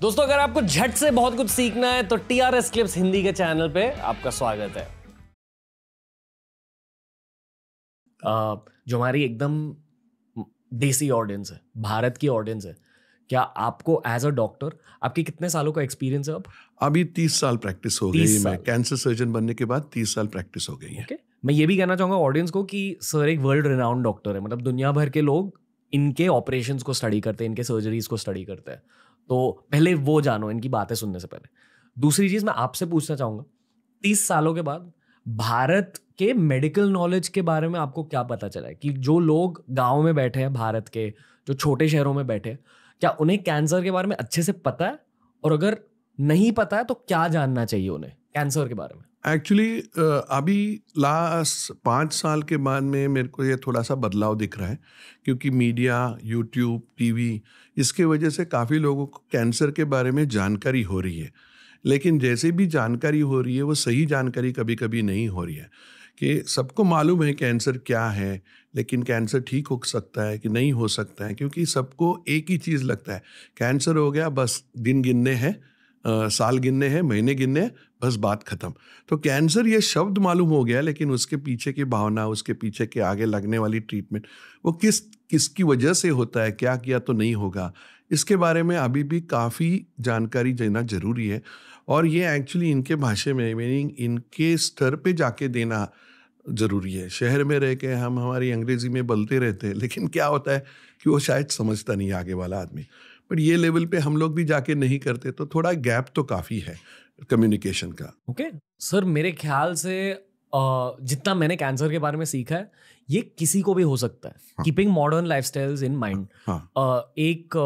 दोस्तों अगर आपको झट से बहुत कुछ सीखना है तो T R S clips Hindi के चैनल पे आपका स्वागत है uh, जो हमारी एकदम देसी ऑडियंस है भारत की ऑडियंस है क्या आपको एज अ डॉक्टर आपके कितने सालों का एक्सपीरियंस है अब अभी तीस साल प्रैक्टिस हो गई मैं कैंसर सर्जन बनने के बाद तीस साल प्रैक्टिस हो गई है okay. मैं ये भी कहना चाहूंगा ऑडियंस को कि सर एक वर्ल्ड रिनाउंड डॉक्टर है मतलब दुनिया भर के लोग इनके ऑपरेशंस को स्टडी करते हैं इनके सर्जरीज को स्टडी करते हैं तो पहले वो जानो इनकी बातें सुनने से पहले दूसरी चीज़ मैं आपसे पूछना चाहूँगा तीस सालों के बाद भारत के मेडिकल नॉलेज के बारे में आपको क्या पता चला है कि जो लोग गाँव में बैठे हैं भारत के जो छोटे शहरों में बैठे हैं क्या उन्हें कैंसर के बारे में अच्छे से पता है और अगर नहीं पता है तो क्या जानना चाहिए उन्हें कैंसर के बारे में एक्चुअली uh, अभी लास्ट पाँच साल के बाद में मेरे को ये थोड़ा सा बदलाव दिख रहा है क्योंकि मीडिया यूट्यूब टीवी इसके वजह से काफ़ी लोगों को कैंसर के बारे में जानकारी हो रही है लेकिन जैसे भी जानकारी हो रही है वो सही जानकारी कभी कभी नहीं हो रही है कि सबको मालूम है कैंसर क्या है लेकिन कैंसर ठीक हो सकता है कि नहीं हो सकता है क्योंकि सबको एक ही चीज़ लगता है कैंसर हो गया बस दिन गिनने हैं साल गिनने हैं महीने गिनने बस बात खत्म तो कैंसर ये शब्द मालूम हो गया लेकिन उसके पीछे की भावना उसके पीछे के आगे लगने वाली ट्रीटमेंट वो किस किसकी वजह से होता है क्या किया तो नहीं होगा इसके बारे में अभी भी काफ़ी जानकारी देना ज़रूरी है और ये एक्चुअली इनके भाषा में मीनिंग इनके स्तर पे जाके देना ज़रूरी है शहर में रह के हम हमारी अंग्रेज़ी में बोलते रहते हैं लेकिन क्या होता है कि वो शायद समझता नहीं आगे वाला आदमी बट ये लेवल पे हम लोग भी जाके नहीं करते तो थोड़ा गैप तो काफ़ी है कम्युनिकेशन का ओके सर मेरे ख्याल से जितना मैंने कैंसर के बारे में सीखा है ये किसी को भी हो सकता है keeping modern life in mind एक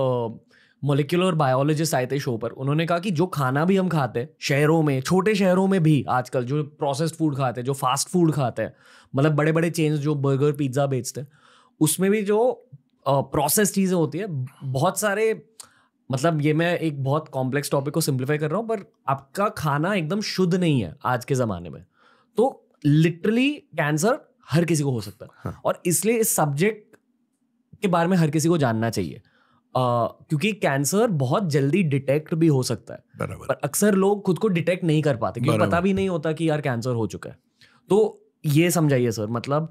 मोलिकुलर बायोलॉजिस्ट आए थे शो पर उन्होंने कहा कि जो खाना भी हम खाते हैं शहरों में छोटे शहरों में भी आजकल जो प्रोसेस्ड फूड खाते हैं जो फास्ट फूड खाते हैं मतलब बड़े बड़े चेन्स जो बर्गर पिज्ज़ा बेचते हैं उसमें भी जो प्रोसेस चीज़ें होती है बहुत सारे मतलब ये मैं एक बहुत कॉम्प्लेक्स टॉपिक को सिंप्लीफाई कर रहा हूँ पर आपका खाना एकदम शुद्ध नहीं है आज के ज़माने में तो लिटरली कैंसर हर किसी को हो सकता है हाँ. और इसलिए इस सब्जेक्ट के बारे में हर किसी को जानना चाहिए Uh, क्योंकि कैंसर बहुत जल्दी डिटेक्ट भी हो सकता है पर अक्सर लोग खुद को डिटेक्ट नहीं कर पाते क्योंकि पता भी नहीं होता कि यार कैंसर हो चुका है तो ये समझाइए सर मतलब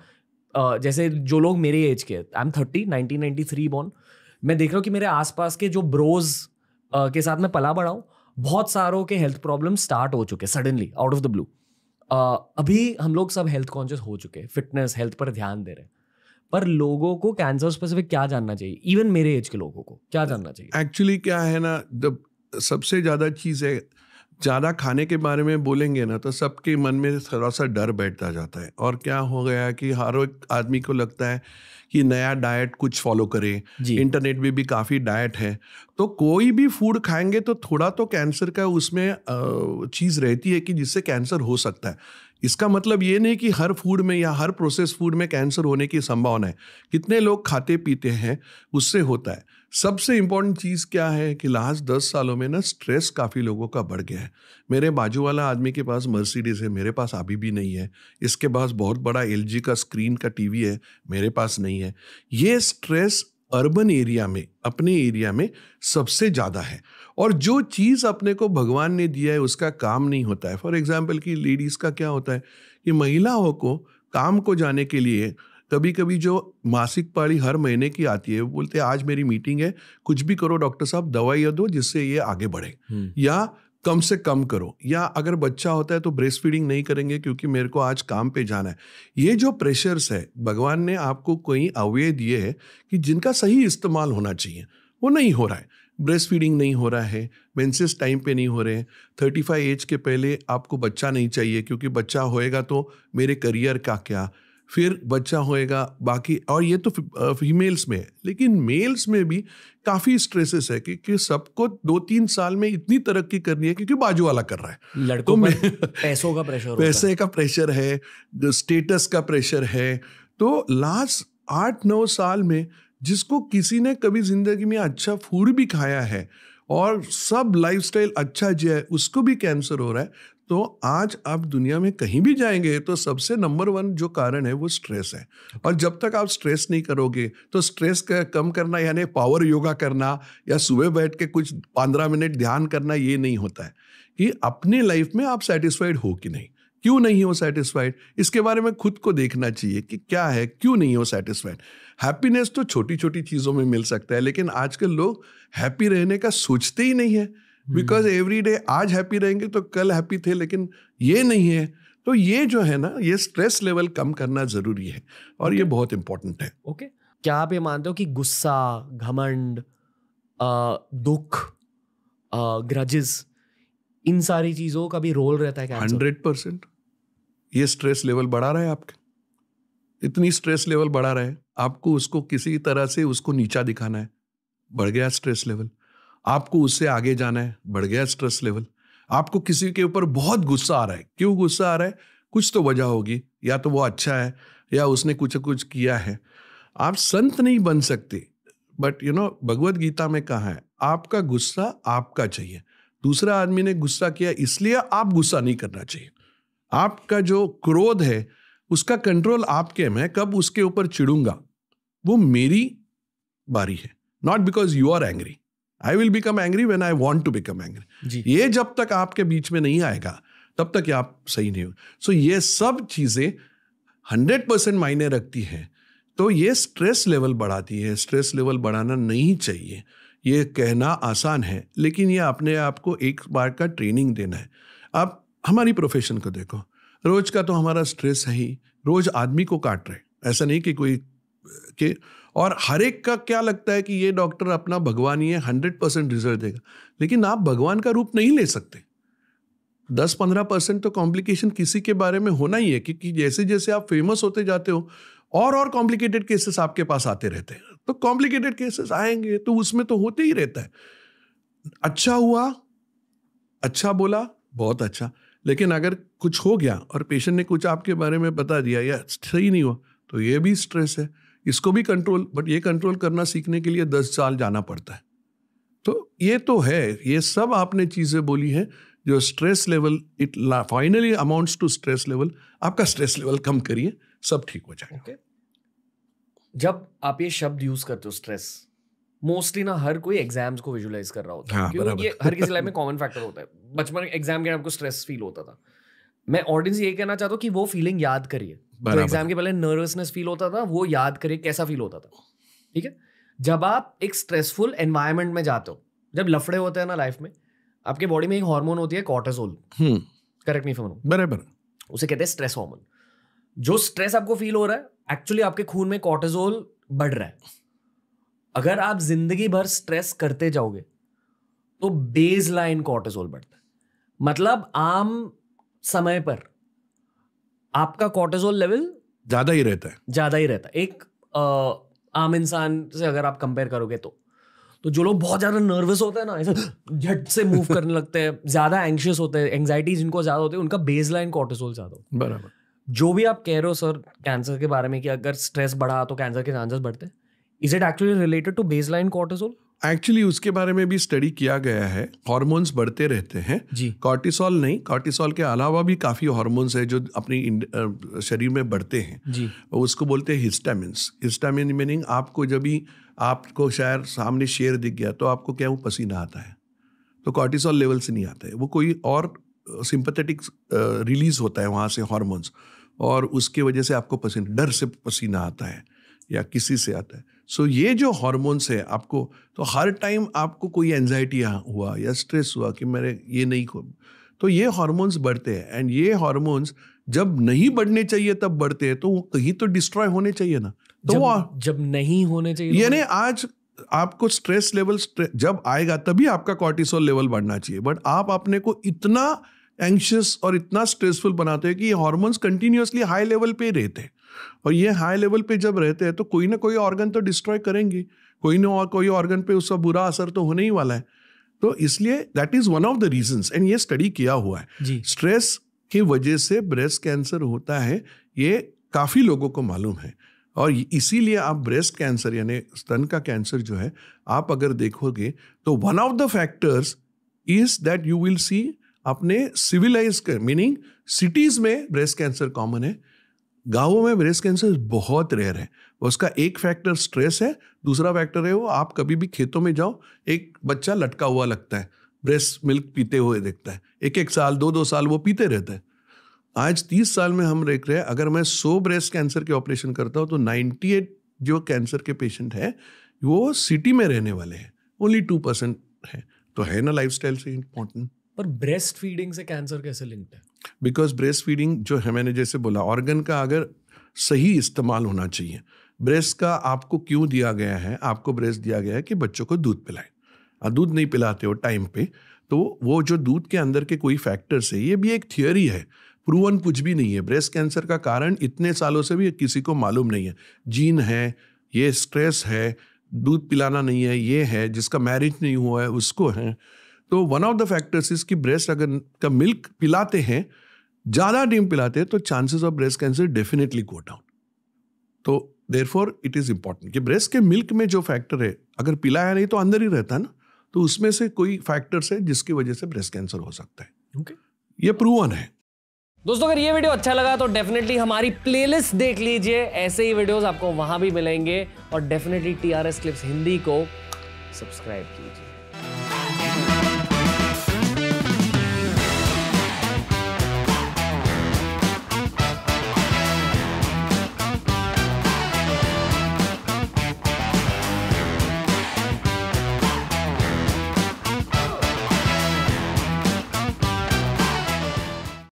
uh, जैसे जो लोग मेरे एज के I am thirty nineteen ninety three born मैं देख रहा हूँ कि मेरे आसपास के जो ब्रोज के साथ मैं पला बढ़ा हूँ बहुत सारों के हेल्थ प्रॉब्लम स्टार्ट हो चुके suddenly out of the blue अभी हम लोग सब हेल्थ कॉन्शियस हो चुके फिटनेस हेल्थ पर ध्यान दे रहे हैं पर लोगों को कैंसर स्पेसिफिक क्या जानना चाहिए इवन मेरे एज के लोगों को क्या जानना चाहिए एक्चुअली क्या है ना जब सबसे ज़्यादा चीज़ है ज़्यादा खाने के बारे में बोलेंगे ना तो सबके मन में थोड़ा सा डर बैठता जाता है और क्या हो गया कि हर एक आदमी को लगता है कि नया डाइट कुछ फॉलो करें इंटरनेट में भी काफ़ी डाइट है तो कोई भी फूड खाएंगे तो थोड़ा तो कैंसर का उसमें चीज़ रहती है कि जिससे कैंसर हो सकता है इसका मतलब ये नहीं कि हर फूड में या हर प्रोसेस फूड में कैंसर होने की संभावना है कितने लोग खाते पीते हैं उससे होता है सबसे इम्पोर्टेंट चीज़ क्या है कि लास्ट दस सालों में ना स्ट्रेस काफ़ी लोगों का बढ़ गया है मेरे बाजू वाला आदमी के पास मर्सिडीज़ है मेरे पास अभी भी नहीं है इसके पास बहुत बड़ा एल का स्क्रीन का टीवी है मेरे पास नहीं है ये स्ट्रेस अर्बन एरिया में अपने एरिया में सबसे ज़्यादा है और जो चीज़ अपने को भगवान ने दिया है उसका काम नहीं होता है फॉर एग्ज़ाम्पल कि लेडीज़ का क्या होता है कि महिलाओं को काम को जाने के लिए कभी कभी जो मासिक पाड़ी हर महीने की आती है वो बोलते आज मेरी मीटिंग है कुछ भी करो डॉक्टर साहब दवाइयाँ दो जिससे ये आगे बढ़े हम्म। या कम से कम करो या अगर बच्चा होता है तो ब्रेस्ट फीडिंग नहीं करेंगे क्योंकि मेरे को आज काम पे जाना है ये जो प्रेशर्स है भगवान ने आपको कोई अवय दिए है कि जिनका सही इस्तेमाल होना चाहिए वो नहीं हो रहा है ब्रेस्ट फीडिंग नहीं हो रहा है मेंसेस टाइम पे नहीं हो रहे हैं थर्टी फाइव एज के पहले आपको बच्चा नहीं चाहिए क्योंकि बच्चा होएगा तो मेरे करियर का क्या फिर बच्चा होएगा बाकी और ये तो फीमेल्स में है लेकिन मेल्स में भी काफ़ी स्ट्रेसेस है कि, कि सबको दो तीन साल में इतनी तरक्की करनी है क्योंकि बाजू वाला कर रहा है लड़कों तो में पैसों का प्रेशर पैसे का प्रेशर है स्टेटस का प्रेशर है तो लास्ट आठ नौ साल में जिसको किसी ने कभी ज़िंदगी में अच्छा फूड भी खाया है और सब लाइफस्टाइल अच्छा जिया है उसको भी कैंसर हो रहा है तो आज आप दुनिया में कहीं भी जाएंगे तो सबसे नंबर वन जो कारण है वो स्ट्रेस है और जब तक आप स्ट्रेस नहीं करोगे तो स्ट्रेस का कम करना यानी पावर योगा करना या सुबह बैठ के कुछ पंद्रह मिनट ध्यान करना ये नहीं होता है कि अपनी लाइफ में आप सेटिस्फाइड हो कि नहीं क्यों नहीं हो सेटिस्फाइड इसके बारे में खुद को देखना चाहिए कि क्या है क्यों नहीं हो सेटिस्फाइड हैप्पीनेस तो छोटी छोटी चीज़ों में मिल सकता है लेकिन आजकल लोग हैप्पी रहने का सोचते ही नहीं है बिकॉज एवरी डे आज हैप्पी रहेंगे तो कल हैप्पी थे लेकिन ये नहीं है तो ये जो है ना ये स्ट्रेस लेवल कम करना जरूरी है और okay. ये बहुत इंपॉर्टेंट है ओके okay. क्या आप ये मानते हो कि गुस्सा घमंड दुख ग्रजेस इन सारी चीजों का भी रोल रहता है हंड्रेड परसेंट ये स्ट्रेस लेवल बढ़ा रहा है आपके इतनी स्ट्रेस लेवल बढ़ा रहा है आपको उसको किसी तरह से उसको नीचा दिखाना है बढ़ गया स्ट्रेस लेवल आपको उससे आगे जाना है बढ़ गया स्ट्रेस लेवल आपको किसी के ऊपर बहुत गुस्सा आ रहा है क्यों गुस्सा आ रहा है कुछ तो वजह होगी या तो वो अच्छा है या उसने कुछ कुछ किया है आप संत नहीं बन सकते but you know Bhagavad Gita में कहा है आपका गुस्सा आपका चाहिए दूसरा आदमी ने गुस्सा किया इसलिए आप गुस्सा नहीं करना चाहिए आपका जो क्रोध है उसका कंट्रोल आपके मैं कब उसके ऊपर चिड़ूंगा वो मेरी बारी है not because you are angry I will become angry when I want to become angry ये जब तक आपके बीच में नहीं आएगा तब तक आप सही नहीं हो सो so, ये सब चीज़ें हंड्रेड परसेंट मायने रखती हैं तो ये स्ट्रेस लेवल बढ़ाती है स्ट्रेस लेवल बढ़ाना नहीं चाहिए ये कहना आसान है लेकिन ये अपने आप को एक बार का ट्रेनिंग देना है आप हमारी प्रोफेशन को देखो रोज का तो हमारा स्ट्रेस है ही रोज आदमी को काट रहे ऐसा नहीं कि कोई के और हर एक का क्या लगता है कि ये डॉक्टर अपना भगवान ही है हंड्रेड परसेंट रिजल्ट देगा लेकिन आप भगवान का रूप नहीं ले सकते दस पंद्रह परसेंट तो कॉम्प्लिकेशन किसी के बारे में होना ही है क्योंकि जैसे जैसे आप फेमस होते जाते हो और और कॉम्प्लिकेटेड केसेस आपके पास आते रहते हैं तो कॉम्प्लिकेटेड केसेस आएंगे तो उसमें तो होते ही रहता है अच्छा हुआ अच्छा बोला बहुत अच्छा लेकिन अगर कुछ हो गया और पेशेंट ने कुछ आपके बारे में बता दिया या सही नहीं हुआ तो ये भी स्ट्रेस है इसको भी कंट्रोल बट ये कंट्रोल करना सीखने के लिए दस साल जाना पड़ता है तो ये तो है ये सब आपने चीज़ें बोली हैं जो stress level it finally amounts to stress level आपका स्ट्रेस लेवल कम करिए सब ठीक हो जाएगा okay. जब आप ये शब्द यूज करते हो स्ट्रेस मोस्टली ना हर कोई एग्जाम्स को विजुलाइज कर रहा होता है हाँ, क्योंकि ये हर किसी लाइफ में कॉमन फैक्टर होता है बचपन एग्जाम के आपको स्ट्रेस फील होता था मैं ऑडियंस ये कहना चाहता हूँ कि वो फीलिंग याद करिए तो एग्जाम के पहले नर्वसनेस फील होता था वो याद करे कैसा फील होता था ठीक है जब आप एक स्ट्रेसफुल एनवायरमेंट में जाते हो जब लफड़े होते हैं ना लाइफ में आपके बॉडी में एक हार्मोन होती है कॉर्टिसोल करेक्ट मी फोन बराबर उसे कहते हैं स्ट्रेस हार्मोन जो स्ट्रेस आपको फील हो रहा है एक्चुअली आपके खून में कॉटेजोल बढ़ रहा है अगर आप जिंदगी भर स्ट्रेस करते जाओगे तो बेस लाइन कॉर्टेजोल बढ़ता है मतलब आम समय पर आपका कॉर्टिजोल लेवल ज्यादा ही रहता है ज्यादा ही रहता है एक आ, आम इंसान से अगर आप कंपेयर करोगे तो तो जो लोग बहुत ज़्यादा नर्वस होते हैं ना ऐसे झट से मूव करने लगते हैं ज़्यादा एंशियस होते हैं एंगजाइटी जिनको ज़्यादा होती है उनका बेस लाइन कॉर्टिसोल ज़्यादा होता है बराबर जो भी आप कह रहे हो सर कैंसर के बारे में कि अगर स्ट्रेस बढ़ा तो कैंसर के चांसेस बढ़ते हैं is it actually related to baseline cortisol actually उसके बारे में भी स्टडी किया गया है हॉर्मोन्स बढ़ते रहते हैं जी कॉर्टिसोल नहीं कॉर्टिसोल के अलावा भी काफ़ी हॉर्मोन्स है जो अपने शरीर में बढ़ते हैं जी उसको बोलते हैं हिस्टामिन्स हिस्टामिन मीनिंग आपको जब भी आपको शायद सामने शेर दिख गया तो आपको क्या वो पसीना आता है तो कॉर्टिसोल लेवल से नहीं आता है वो कोई और सिंपथेटिक रिलीज होता है वहाँ से हॉर्मोन्स और उसके वजह से आपको पसीना डर से पसीना आता है या किसी से आता है सो so, ये जो हॉर्मोन्स है आपको तो हर टाइम आपको कोई एनजाइटी हुआ या स्ट्रेस हुआ कि मेरे ये नहीं खो तो ये हॉर्मोन्स बढ़ते हैं एंड ये हॉर्मोन्स जब नहीं बढ़ने चाहिए तब बढ़ते हैं तो वो कहीं तो डिस्ट्रॉय होने चाहिए ना तो जब, जब नहीं होने चाहिए तो यानी आज आपको स्ट्रेस लेवल स्ट्रे, जब आएगा तभी आपका कॉर्टिसोल लेवल बढ़ना चाहिए बट आप अपने को इतना एंशियस और इतना स्ट्रेसफुल बनाते हैं कि ये हॉर्मोन्स कंटिन्यूसली हाई लेवल पे रहते हैं और ये हाई लेवल पे जब रहते हैं तो कोई ना कोई ऑर्गन तो डिस्ट्रॉय करेंगे कोई ना और कोई ऑर्गन पे उसका बुरा असर तो होने ही वाला है तो इसलिए that is one of the reason एंड ये स्टडी किया हुआ है स्ट्रेस की वजह से ब्रेस्ट कैंसर होता है ये काफ़ी लोगों को मालूम है और इसीलिए आप ब्रेस्ट कैंसर यानी स्तन का कैंसर जो है आप अगर देखोगे तो one of the factors is that you will see अपने सिविलाइज मीनिंग सिटीज में ब्रेस्ट कैंसर कॉमन है गाँवों में ब्रेस्ट कैंसर बहुत रेयर है उसका एक फैक्टर स्ट्रेस है दूसरा फैक्टर है वो आप कभी भी खेतों में जाओ एक बच्चा लटका हुआ लगता है ब्रेस्ट मिल्क पीते हुए देखता है एक एक साल दो दो साल वो पीते रहता है आज तीस साल में हम देख रहे हैं अगर मैं सो ब्रेस्ट कैंसर के ऑपरेशन करता हूँ तो नाइन्टी एट जो कैंसर के पेशेंट है वो सिटी में रहने वाले हैं ओनली टू परसेंट है तो है ना लाइफ से इम्पोर्टेंट पर ब्रेस्ट फीडिंग से कैंसर कैसे लिंक्ड है बिकॉज ब्रेस्ट फीडिंग जो है मैंने जैसे बोला ऑर्गन का अगर सही इस्तेमाल होना चाहिए ब्रेस्ट का आपको क्यों दिया गया है आपको ब्रेस्ट दिया गया है कि बच्चों को दूध पिलाएं दूध नहीं पिलाते हो टाइम पे तो वो जो दूध के अंदर के कोई फैक्टर्स है ये भी एक थियोरी है प्रूवन कुछ भी नहीं है ब्रेस्ट कैंसर का कारण इतने सालों से भी किसी को मालूम नहीं है जीन है ये स्ट्रेस है दूध पिलाना नहीं है ये है जिसका मैरिज नहीं हुआ है उसको है तो one of the factors is कि ब्रेस्ट अगर का मिल्क पिलाते हैं ज़्यादा डीम पिलाते हैं तो chances of breast cancer definitely go down तो therefore it is important कि ब्रेस्ट के मिल्क में जो फैक्टर है अगर पिलाया नहीं तो अंदर ही रहता है ना तो उसमें से कोई फैक्टर्स है जिसकी वजह से ब्रेस्ट कैंसर हो सकता है okay. ये प्रूवन है दोस्तों अगर ये वीडियो अच्छा लगा तो डेफिनेटली हमारी प्लेलिस्ट देख लीजिए ऐसे ही वीडियोस आपको वहां भी मिलेंगे और डेफिनेटली टीआरएस क्लिप्स हिंदी को सब्सक्राइब कीजिए